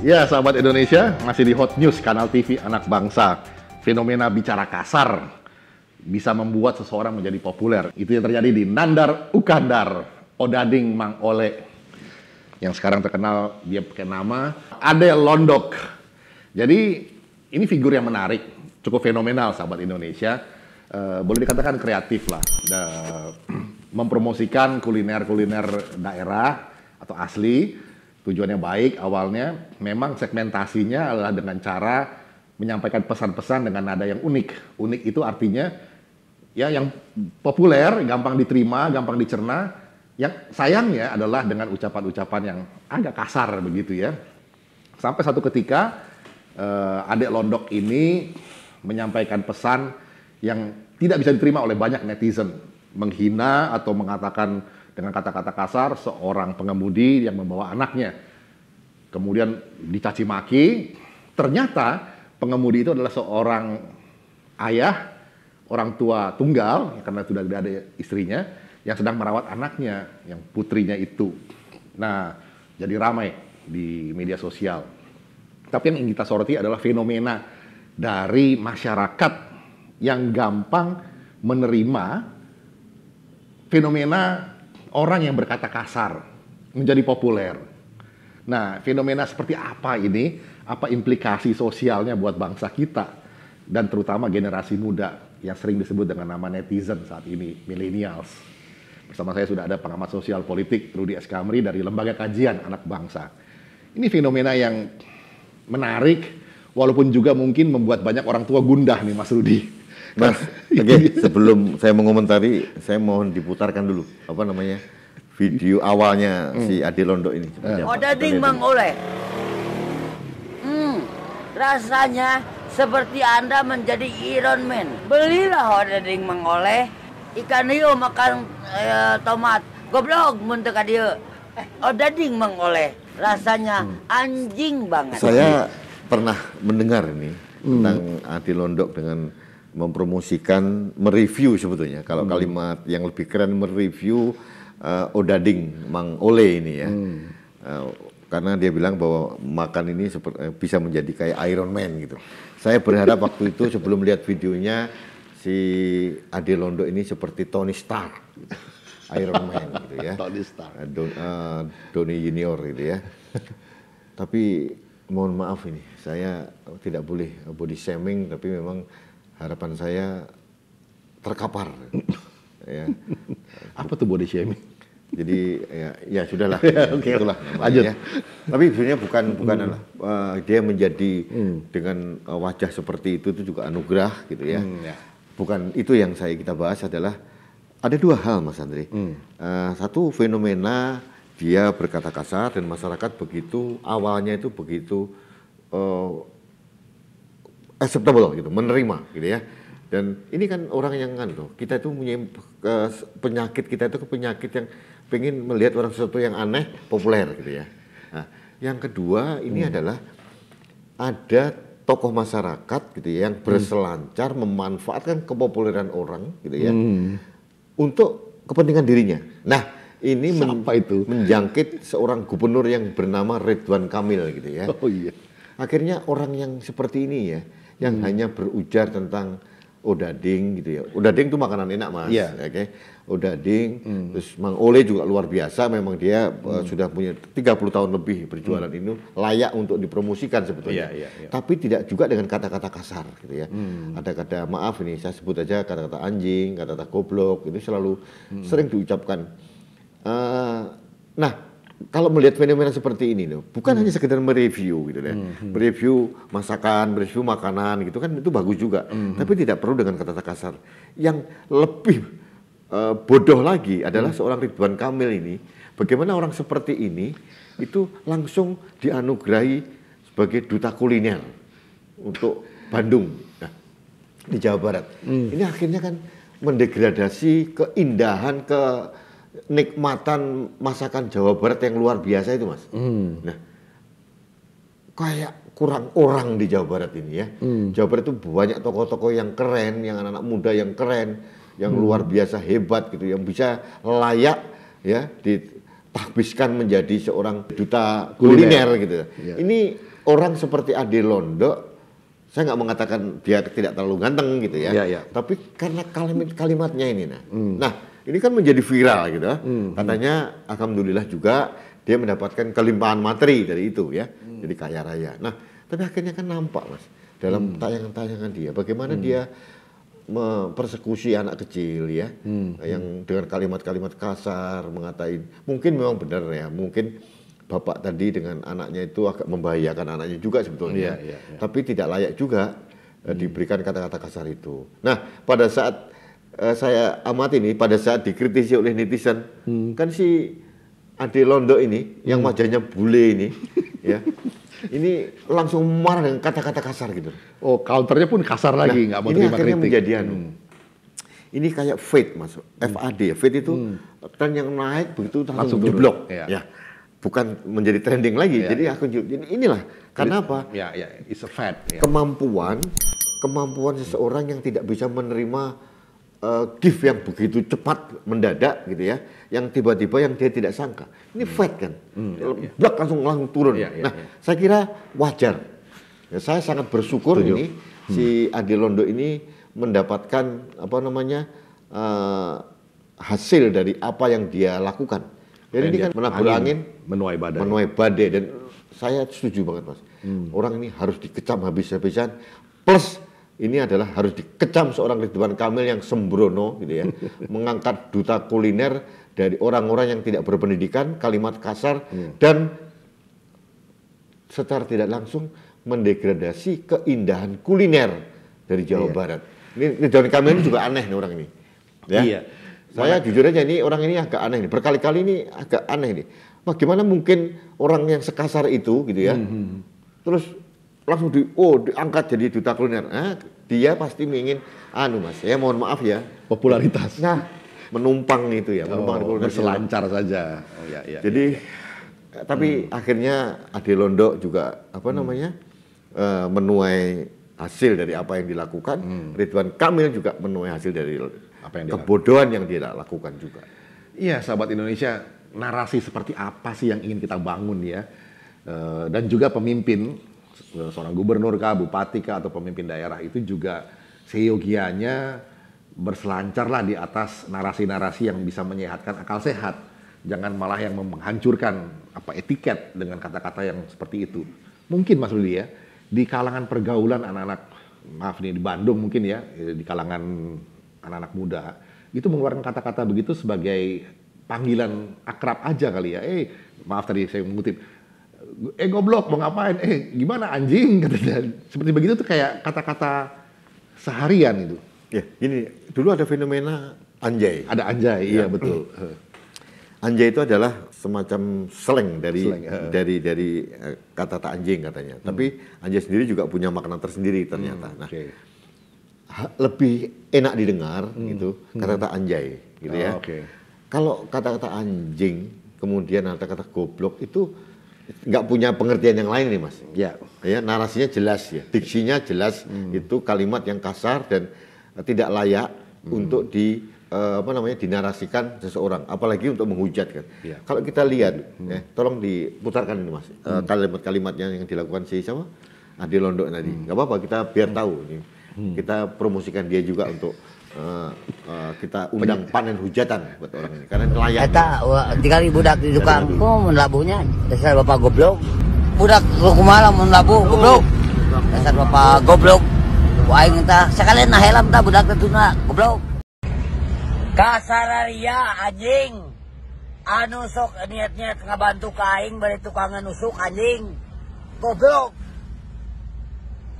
Ya, sahabat Indonesia, masih di Hot News kanal TV Anak Bangsa. Fenomena bicara kasar bisa membuat seseorang menjadi populer. Itu yang terjadi di Nandar Ukandar, Odading Mang Ole. Yang sekarang terkenal, dia pakai nama Ade Londok. Jadi, ini figur yang menarik, cukup fenomenal sahabat Indonesia. Uh, boleh dikatakan kreatif lah. mempromosikan kuliner-kuliner daerah atau asli tujuannya baik awalnya memang segmentasinya adalah dengan cara menyampaikan pesan-pesan dengan nada yang unik. Unik itu artinya ya yang populer, gampang diterima, gampang dicerna. Yang sayangnya adalah dengan ucapan-ucapan yang agak kasar begitu ya. Sampai satu ketika uh, adik Londok ini menyampaikan pesan yang tidak bisa diterima oleh banyak netizen, menghina atau mengatakan dengan kata-kata kasar seorang pengemudi yang membawa anaknya. Kemudian dicaci maki, ternyata pengemudi itu adalah seorang ayah, orang tua tunggal karena sudah tidak ada istrinya yang sedang merawat anaknya, yang putrinya itu. Nah, jadi ramai di media sosial. Tapi yang ingin kita soroti adalah fenomena dari masyarakat yang gampang menerima fenomena orang yang berkata kasar menjadi populer. Nah, fenomena seperti apa ini? Apa implikasi sosialnya buat bangsa kita dan terutama generasi muda yang sering disebut dengan nama netizen saat ini, millennials. Bersama saya sudah ada pengamat sosial politik Rudi S. Kamri dari Lembaga Kajian Anak Bangsa. Ini fenomena yang menarik walaupun juga mungkin membuat banyak orang tua gundah nih Mas Rudi. Mas, oke okay, iya. sebelum saya mengomentari, saya mohon diputarkan dulu apa namanya video awalnya hmm. si Adi Londo ini. Ya. Oh, dading mang oleh. Hmm, rasanya seperti anda menjadi Iron Man. Belilah Oda oh, ding mang oleh. Ikan hiu makan eh, tomat. Goblok muntuk dia. Eh, Oda oh, ding mang oleh. Rasanya hmm. anjing banget. Saya pernah mendengar ini hmm. tentang Ade Londo dengan mempromosikan, mereview sebetulnya. Kalau hmm. kalimat yang lebih keren mereview uh, Odading Mang Ole ini ya. Hmm. Uh, karena dia bilang bahwa makan ini eh, bisa menjadi kayak Iron Man gitu. Saya berharap waktu itu sebelum lihat videonya si Ade Londo ini seperti Tony Stark. Gitu. Iron Man gitu ya. Tony Stark. Don, uh, Donny Junior gitu ya. Tapi mohon maaf ini, saya tidak boleh body shaming tapi memang harapan saya terkapar. ya. Apa tuh body shaming? Jadi ya, ya sudahlah, ya, okay. itulah Lanjut. Ya. Tapi sebenarnya bukan bukan hmm. Uh, dia menjadi hmm. dengan uh, wajah seperti itu itu juga anugerah gitu ya. Hmm, ya. Bukan itu yang saya kita bahas adalah ada dua hal Mas Andri. Hmm. Uh, satu fenomena dia berkata kasar dan masyarakat begitu awalnya itu begitu uh, acceptable gitu, menerima gitu ya. Dan ini kan orang yang kan loh, kita itu punya penyakit kita itu penyakit yang pengen melihat orang sesuatu yang aneh populer gitu ya. Nah, yang kedua ini hmm. adalah ada tokoh masyarakat gitu ya yang hmm. berselancar hmm. memanfaatkan kepopuleran orang gitu ya hmm. untuk kepentingan dirinya. Nah, ini men itu menjangkit seorang gubernur yang bernama Ridwan Kamil gitu ya. Oh iya. Akhirnya orang yang seperti ini ya, yang hmm. hanya berujar tentang odading gitu ya. Odading itu makanan enak mas, yeah. oke. Okay? Odading, hmm. terus Mang Ole juga luar biasa. Memang dia eh, hmm. uh, sudah punya 30 tahun lebih berjualan hmm. ini layak untuk dipromosikan sebetulnya. Yeah, yeah, yeah. Tapi tidak juga dengan kata-kata kasar gitu ya. Hmm. Ada kata maaf ini saya sebut aja kata-kata anjing, kata-kata goblok itu selalu hmm. sering diucapkan. Uh, nah kalau melihat fenomena seperti ini loh, bukan hmm. hanya sekedar mereview gitu deh, hmm, hmm. mereview masakan, mereview makanan gitu kan itu bagus juga, hmm. hmm. tapi tidak perlu dengan kata-kata kasar. Yang lebih uh, bodoh lagi adalah hmm. seorang Ridwan Kamil ini, bagaimana orang seperti ini itu langsung dianugerahi sebagai duta kuliner untuk Bandung nah, di Jawa Barat. Hmm. Ini akhirnya kan mendegradasi keindahan ke nikmatan masakan Jawa Barat yang luar biasa itu mas. Hmm. Nah, kayak kurang orang di Jawa Barat ini ya. Hmm. Jawa Barat itu banyak tokoh-tokoh yang keren, yang anak-anak muda yang keren, yang hmm. luar biasa hebat gitu, yang bisa layak ya ditahbiskan menjadi seorang duta kuliner, kuliner gitu. Ya. Ini orang seperti Ade Londo, saya nggak mengatakan dia tidak terlalu ganteng gitu ya, ya, ya. tapi karena kalimat kalimatnya ini nah, hmm. nah ini kan menjadi viral gitu. Hmm, hmm. Katanya alhamdulillah juga dia mendapatkan kelimpahan materi dari itu ya. Hmm. Jadi kaya raya. Nah, tapi akhirnya kan nampak Mas dalam hmm. tayangan-tayangan dia bagaimana hmm. dia mempersekusi anak kecil ya hmm. hmm. yang dengan kalimat-kalimat kasar mengatain mungkin memang benar ya mungkin bapak tadi dengan anaknya itu agak membahayakan anaknya juga sebetulnya ya, ya, ya. tapi tidak layak juga eh, hmm. diberikan kata-kata kasar itu nah pada saat uh, saya amati ini pada saat dikritisi oleh netizen hmm. kan si Ade Londo ini hmm. yang wajahnya bule ini ya ini langsung marah dengan kata-kata kasar gitu. Oh, counternya pun kasar nah, lagi, nggak mau terima kritik. Ini akhirnya menjadi anu. Hmm. Ini kayak fade masuk, hmm. FAD. Fade itu hmm. tren yang naik begitu langsung, langsung jeblok. Ya. ya. Bukan menjadi trending lagi. Ya, jadi iya. aku jadi inilah. Karena apa? Ya, ya, it's a fad. Ya. Kemampuan kemampuan seseorang yang tidak bisa menerima uh, gift yang begitu cepat mendadak gitu ya yang tiba-tiba yang dia tidak sangka ini hmm. kan hmm. Ya, blak ya. langsung langsung turun ya, ya, nah ya. saya kira wajar ya, saya sangat bersyukur Setuju. ini hmm. si Adi Londo ini mendapatkan apa namanya uh, hasil dari apa yang dia lakukan jadi ini kan menabur angin, angin menuai badai menuai badai dan saya setuju banget mas hmm. orang ini harus dikecam habis-habisan plus ini adalah harus dikecam seorang Ridwan Kamil yang sembrono gitu ya, mengangkat duta kuliner dari orang-orang yang tidak berpendidikan, kalimat kasar hmm. dan secara tidak langsung mendegradasi keindahan kuliner dari Jawa iya. Barat. Ini Ridwan Kamil ini juga hmm. aneh nih orang ini. Ya. Iya. Saya Mana? jujur aja ini orang ini agak aneh nih. Berkali-kali ini agak aneh nih. Bagaimana mungkin orang yang sekasar itu gitu ya. Hmm. hmm, hmm. Terus langsung di oh diangkat jadi duta kuliner. Nah, dia pasti ingin anu Mas, saya mohon maaf ya, popularitas. Nah, menumpang itu ya, menumpang oh, kuliner. Berselancar ya. saja. Oh ya ya. Jadi ya, ya. tapi hmm. akhirnya Ade Londo juga apa hmm. namanya? Uh, menuai hasil dari apa yang dilakukan. Hmm. Ridwan Kamil juga menuai hasil dari apa yang kebodohan yang dia lakukan juga. Iya, sahabat Indonesia, narasi seperti apa sih yang ingin kita bangun ya? Eh, dan juga pemimpin seorang gubernur kah, bupati kah, atau pemimpin daerah itu juga seyogianya berselancarlah di atas narasi-narasi yang bisa menyehatkan akal sehat. Jangan malah yang menghancurkan apa etiket dengan kata-kata yang seperti itu. Mungkin Mas Rudi ya, di kalangan pergaulan anak-anak, maaf nih di Bandung mungkin ya, eh, di kalangan anak-anak muda, itu mengeluarkan kata-kata begitu sebagai panggilan akrab aja kali ya. Eh, maaf tadi saya mengutip, eh goblok mau ngapain eh gimana anjing seperti begitu tuh kayak kata-kata seharian itu ya gini dulu ada fenomena anjay ada anjay iya, ya. iya betul anjay itu adalah semacam seleng dari slang, uh. dari dari eh, kata tak anjing katanya hmm. tapi anjay sendiri juga punya makna tersendiri ternyata hmm, okay. nah lebih enak didengar hmm. gitu hmm. kata-kata anjay gitu ya. oh, ya. Okay. Kalau kata-kata anjing kemudian kata-kata goblok itu nggak punya pengertian yang lain nih mas. Ya. Ya narasinya jelas ya, diksinya jelas hmm. itu kalimat yang kasar dan eh, tidak layak hmm. untuk di uh, apa namanya dinarasikan seseorang, apalagi untuk menghujat kan. Ya. Kalau kita lihat, hmm. ya, tolong diputarkan ini mas hmm. uh, eh, kalimat-kalimatnya yang dilakukan si siapa Adi Londo, tadi. Hmm. Nggak Gak apa-apa kita biar hmm. tahu nih. Hmm. Kita promosikan dia juga untuk Eh, eh, kita undang panen hujatan buat orang ini karena nelayan. Eta tiga ribu budak di tukang ku menlabuhnya dasar bapak goblok. Budak lu kumalam labuh goblok. Dasar bapak goblok. Aing kita sekalian nah helam ta budak tetuna goblok. Kasararia anjing. Anu sok niat-niat ngabantu ka aing bari tukang nusuk anjing. Goblok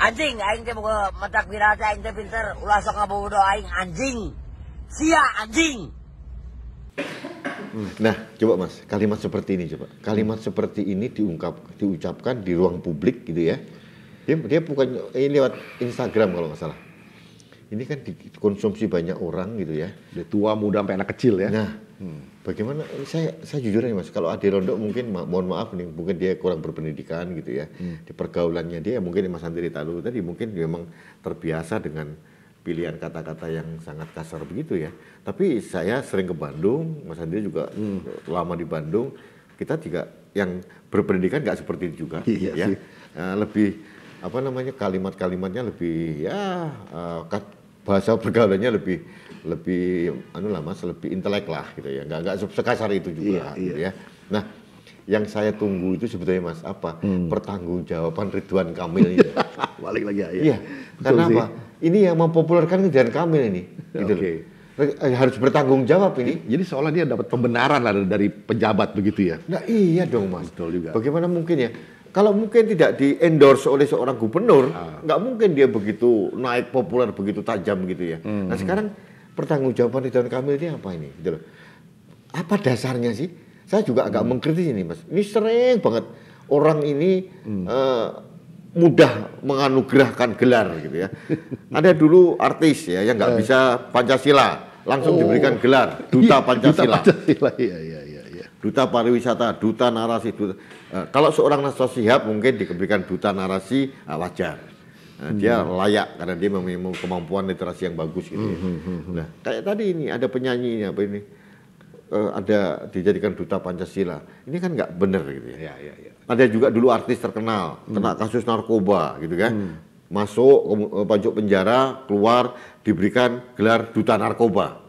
anjing aing teh boga matak birata aing teh pinter ulah sok ngabodo aing anjing sia anjing hmm, nah coba mas kalimat seperti ini coba kalimat seperti ini diungkap diucapkan di ruang publik gitu ya dia, dia bukan ini lewat Instagram kalau nggak salah ini kan dikonsumsi banyak orang gitu ya. Dari tua, muda, sampai anak kecil ya. Nah, hmm. bagaimana? Saya saya jujur aja mas, kalau Ade Rondo mungkin ma mohon maaf nih, mungkin dia kurang berpendidikan gitu ya. Hmm. Di pergaulannya dia ya mungkin Mas Andri Talu tadi mungkin dia memang terbiasa dengan pilihan kata-kata yang sangat kasar begitu ya. Tapi saya sering ke Bandung, Mas Andri juga hmm. Eh, lama di Bandung. Kita juga yang berpendidikan nggak seperti itu juga, iya gitu ya. Sih. Eh, lebih apa namanya kalimat-kalimatnya lebih ya uh, bahasa pergaulannya lebih lebih anu lah mas lebih intelek lah gitu ya nggak nggak sekasar itu juga iya, gitu iya. ya nah yang saya tunggu itu sebetulnya mas apa hmm. pertanggungjawaban Ridwan Kamil ini balik lagi ya iya, iya karena apa ini yang mempopulerkan Ridwan Kamil ini gitu okay. Eh, harus bertanggung jawab ini jadi seolah dia dapat pembenaran lah dari pejabat begitu ya nah iya dong mas betul juga bagaimana mungkin ya kalau mungkin tidak di endorse oleh seorang gubernur, ah. nggak ah. mungkin dia begitu naik populer begitu tajam gitu ya. Hmm. Nah hmm. sekarang pertanggungjawaban Ridwan Kamil ini apa ini? Gitu loh. Apa dasarnya sih? Saya juga agak hmm. mengkritisi ini mas. Ini sering banget orang ini hmm. uh, mudah menganugerahkan gelar gitu ya. Ada dulu artis ya yang nggak eh. bisa Pancasila langsung oh. diberikan gelar duta Pancasila. Duta Pancasila Ya, ya, ya duta pariwisata, duta narasi. Duta, uh, kalau seorang Naswa Sihab mungkin diberikan duta narasi uh, wajar. Nah, hmm. Dia layak karena dia memiliki kemampuan literasi yang bagus gitu. Ya. Hmm, hmm, hmm. hmm. Nah, kayak tadi ini ada penyanyi ini apa ini? Uh, ada dijadikan duta Pancasila. Ini kan nggak benar gitu ya. Ya, ya, ya. Ada juga dulu artis terkenal hmm. kena kasus narkoba gitu kan. Hmm. Masuk pojok penjara, keluar diberikan gelar duta narkoba.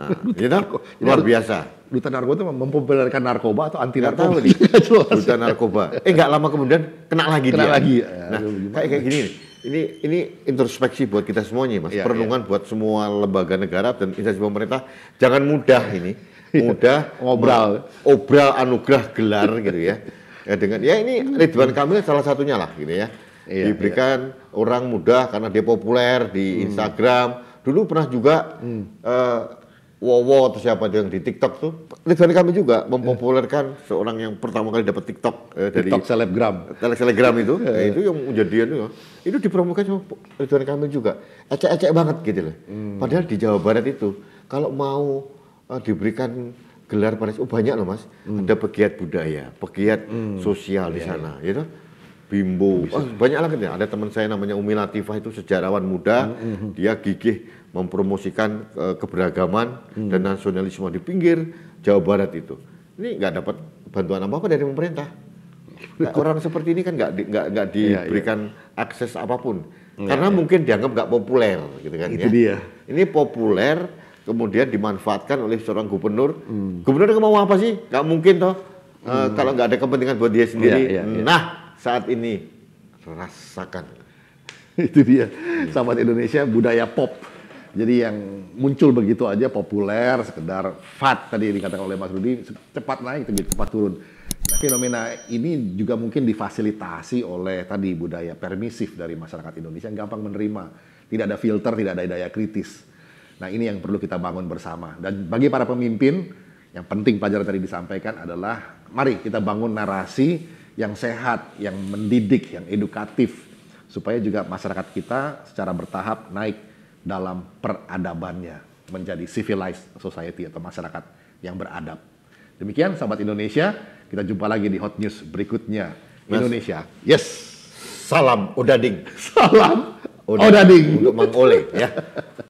Nah, you iya know? luar biasa duta narkoba itu mempopulerkan narkoba atau anti narkoba nih duta narkoba eh nggak lama kemudian kena lagi kena dia. lagi ya, nah aduh, kayak kayak gini nih. ini ini introspeksi buat kita semuanya mas ya, perenungan ya. buat semua lembaga negara dan instansi pemerintah jangan mudah ini mudah ngobrol obral anugerah gelar gitu ya ya dengan ya ini Ridwan Kamil salah satunya lah gitu ya iya, diberikan iya. orang muda karena dia populer di hmm. Instagram dulu pernah juga hmm. uh, Wowo atau siapa tuh yang di TikTok tuh. Ridwan kami juga mempopulerkan yeah. seorang yang pertama kali dapat TikTok eh, dari TikTok selebgram. Selebgram itu, yeah. itu yang menjadi itu. Itu dipromokan sama Ridwan kami juga. Ecek-ecek banget gitu loh. Hmm. Padahal di Jawa Barat itu kalau mau uh, diberikan gelar pada oh banyak loh Mas. Hmm. Ada pegiat budaya, pegiat hmm. sosial yeah. di iya, sana, iya. gitu. you know? Bimbo, oh, banyak lagi gitu ya. Ada teman saya namanya Umi Latifah itu sejarawan muda, mm -hmm. dia gigih mempromosikan uh, keberagaman mm. dan nasionalisme di pinggir Jawa Barat itu. Ini nggak dapat bantuan apa apa dari pemerintah. Nah, orang seperti ini kan nggak nggak nggak iya, iya. diberikan yeah, yeah. akses apapun, Yeah, karena iya. mungkin dianggap nggak populer, gitu kan? Itu ya. dia. Ini populer, kemudian dimanfaatkan oleh seorang gubernur. Mm. Gubernur mau apa sih? Nggak mungkin toh. Mm. Uh, kalau nggak ada kepentingan buat dia sendiri. Nah saat ini rasakan. Itu dia sahabat Indonesia budaya pop. Jadi yang muncul begitu aja populer, sekedar fat tadi dikatakan oleh Mas Rudi, cepat naik tapi cepat turun. Nah, fenomena ini juga mungkin difasilitasi oleh tadi budaya permisif dari masyarakat Indonesia yang gampang menerima, tidak ada filter, tidak ada daya kritis. Nah, ini yang perlu kita bangun bersama. Dan bagi para pemimpin, yang penting pelajaran tadi disampaikan adalah mari kita bangun narasi yang sehat, yang mendidik, yang edukatif supaya juga masyarakat kita secara bertahap naik dalam peradabannya menjadi civilized society atau masyarakat yang beradab. Demikian sahabat Indonesia, kita jumpa lagi di Hot News berikutnya. Mas, Indonesia. Yes. Salam Odading. Salam Odading. Untuk Mang Ole ya.